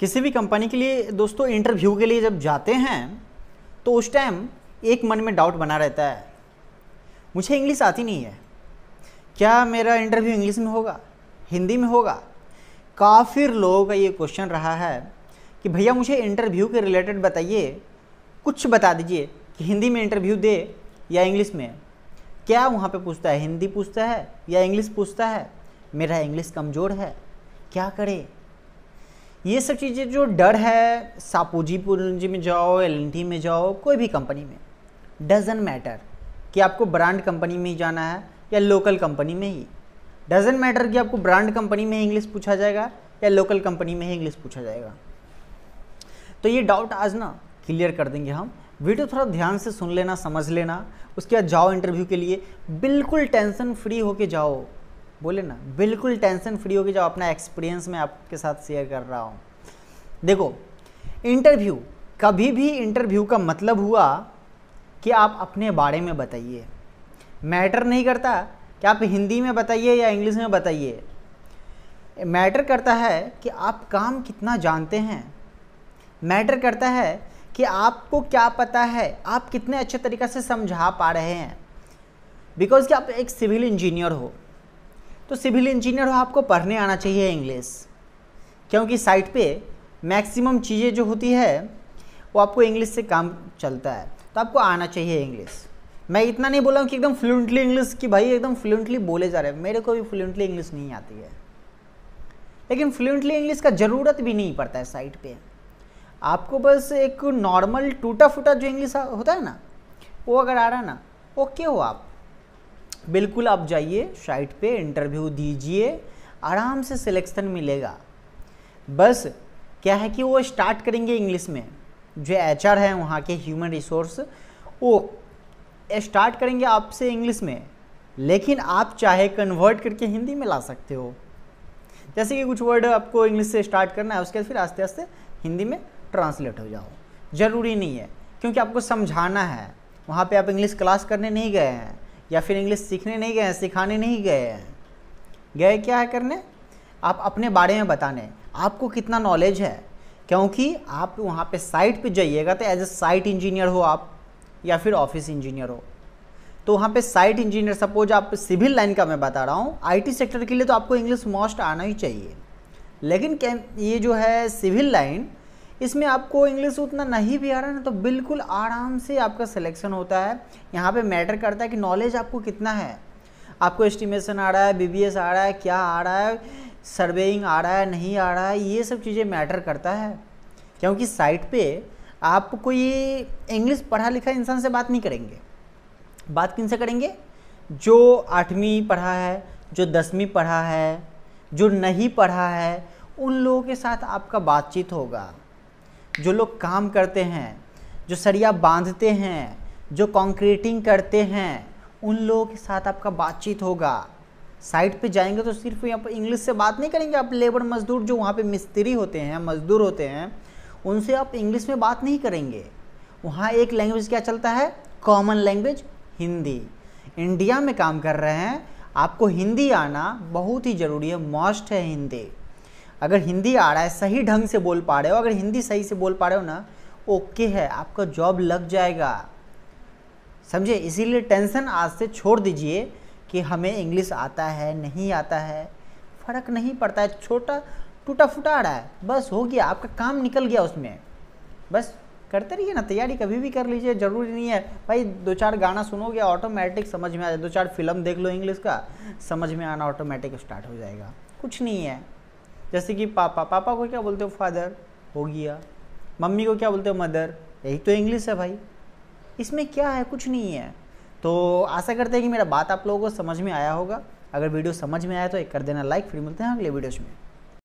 किसी भी कंपनी के लिए दोस्तों इंटरव्यू के लिए जब जाते हैं तो उस टाइम एक मन में डाउट बना रहता है मुझे इंग्लिश आती नहीं है क्या मेरा इंटरव्यू इंग्लिश में होगा हिंदी में होगा काफ़ी लोगों का ये क्वेश्चन रहा है कि भैया मुझे इंटरव्यू के रिलेटेड बताइए कुछ बता दीजिए कि हिंदी में इंटरव्यू दे या इंग्लिश में क्या वहाँ पे पूछता है हिंदी पूछता है या इंग्लिश पूछता है मेरा इंग्लिश कमज़ोर है क्या करें ये सब चीज़ें जो डर है सापूजी पूंजी में जाओ एल में जाओ कोई भी कंपनी में डजेंट मैटर कि आपको ब्रांड कंपनी में ही जाना है या लोकल कंपनी में ही डजेंट मैटर कि आपको ब्रांड कंपनी में इंग्लिश पूछा जाएगा या लोकल कंपनी में ही इंग्लिश पूछा जाएगा तो ये डाउट आज ना क्लियर कर देंगे हम वीडियो थोड़ा ध्यान से सुन लेना समझ लेना उसके बाद जाओ इंटरव्यू के लिए बिल्कुल टेंशन फ्री होके जाओ बोले ना बिल्कुल टेंशन फ्री होगी जब अपना एक्सपीरियंस मैं आपके साथ शेयर कर रहा हूँ देखो इंटरव्यू कभी भी इंटरव्यू का मतलब हुआ कि आप अपने बारे में बताइए मैटर नहीं करता कि आप हिंदी में बताइए या इंग्लिश में बताइए मैटर करता है कि आप काम कितना जानते हैं मैटर करता है कि आपको क्या पता है आप कितने अच्छे तरीक़े से समझा पा रहे हैं बिकॉज़ कि आप एक सिविल इंजीनियर हो तो सिविल इंजीनियर हो आपको पढ़ने आना चाहिए इंग्लिश क्योंकि साइट पे मैक्सिमम चीज़ें जो होती है वो आपको इंग्लिश से काम चलता है तो आपको आना चाहिए इंग्लिश मैं इतना नहीं बोला हूँ कि एकदम फ्लुएंटली इंग्लिश कि भाई एकदम फ्लुएंटली बोले जा रहे हैं मेरे को भी फ्लुएंटली इंग्लिश नहीं आती है लेकिन फ्लुएंटली इंग्लिश का ज़रूरत भी नहीं पड़ता है साइट पे आपको बस एक नॉर्मल टूटा फूटा जो इंग्लिश होता है ना वो अगर आ रहा है ना ओके हो आप बिल्कुल आप जाइए साइट पे इंटरव्यू दीजिए आराम से सिलेक्शन मिलेगा बस क्या है कि वो स्टार्ट करेंगे इंग्लिश में जो एच आर है वहाँ के ह्यूमन रिसोर्स वो स्टार्ट करेंगे आपसे इंग्लिश में लेकिन आप चाहे कन्वर्ट करके हिंदी में ला सकते हो जैसे कि कुछ वर्ड आपको इंग्लिश से स्टार्ट करना है उसके बाद फिर आस्ते आस्ते हिंदी में ट्रांसलेट हो जाओ ज़रूरी नहीं है क्योंकि आपको समझाना है वहाँ पे आप इंग्लिश क्लास करने नहीं गए हैं या फिर इंग्लिश सीखने नहीं गए हैं सिखाने नहीं गए हैं गए क्या है करने आप अपने बारे में बताने आपको कितना नॉलेज है क्योंकि आप वहाँ पे साइट पे जाइएगा तो एज ए साइट इंजीनियर हो आप या फिर ऑफिस इंजीनियर हो तो वहाँ पे साइट इंजीनियर सपोज आप सिविल लाइन का मैं बता रहा हूँ आईटी सेक्टर के लिए तो आपको इंग्लिश मोस्ट आना ही चाहिए लेकिन ये जो है सिविल लाइन इसमें आपको इंग्लिश उतना नहीं भी आ रहा है ना तो बिल्कुल आराम से आपका सिलेक्शन होता है यहाँ पे मैटर करता है कि नॉलेज आपको कितना है आपको एस्टिमेशन आ रहा है बी आ रहा है क्या आ रहा है सर्वेइंग आ रहा है नहीं आ रहा है ये सब चीज़ें मैटर करता है क्योंकि साइट पे आप कोई इंग्लिश पढ़ा लिखा इंसान से बात नहीं करेंगे बात किन से करेंगे जो आठवीं पढ़ा है जो दसवीं पढ़ा है जो नहीं पढ़ा है उन लोगों के साथ आपका बातचीत होगा जो लोग काम करते हैं जो सरिया बांधते हैं जो कॉन्क्रीटिंग करते हैं उन लोगों के साथ आपका बातचीत होगा साइट पे जाएंगे तो सिर्फ यहाँ पर इंग्लिश से बात नहीं करेंगे आप लेबर मजदूर जो वहाँ पे मिस्त्री होते हैं मजदूर होते हैं उनसे आप इंग्लिश में बात नहीं करेंगे वहाँ एक लैंग्वेज क्या चलता है कॉमन लैंग्वेज हिंदी इंडिया में काम कर रहे हैं आपको हिंदी आना बहुत ही ज़रूरी है मॉस्ट है हिंदी अगर हिंदी आ रहा है सही ढंग से बोल पा रहे हो अगर हिंदी सही से बोल पा रहे हो ना ओके है आपका जॉब लग जाएगा समझे इसीलिए टेंशन आज से छोड़ दीजिए कि हमें इंग्लिश आता है नहीं आता है फ़र्क नहीं पड़ता है छोटा टूटा फूटा आ रहा है बस हो गया आपका काम निकल गया उसमें बस करते रहिए ना तैयारी कभी भी कर लीजिए ज़रूरी नहीं है भाई दो चार गाना सुनोगे ऑटोमेटिक समझ में आ जाए दो चार फिल्म देख लो इंग्लिश का समझ में आना ऑटोमेटिक स्टार्ट हो जाएगा कुछ नहीं है जैसे कि पापा पापा को क्या बोलते हो फादर हो गया मम्मी को क्या बोलते हो मदर यही तो इंग्लिश है भाई इसमें क्या है कुछ नहीं है तो आशा करते हैं कि मेरा बात आप लोगों को समझ में आया होगा अगर वीडियो समझ में आया तो एक कर देना लाइक फिर मिलते हैं अगले वीडियोज़ में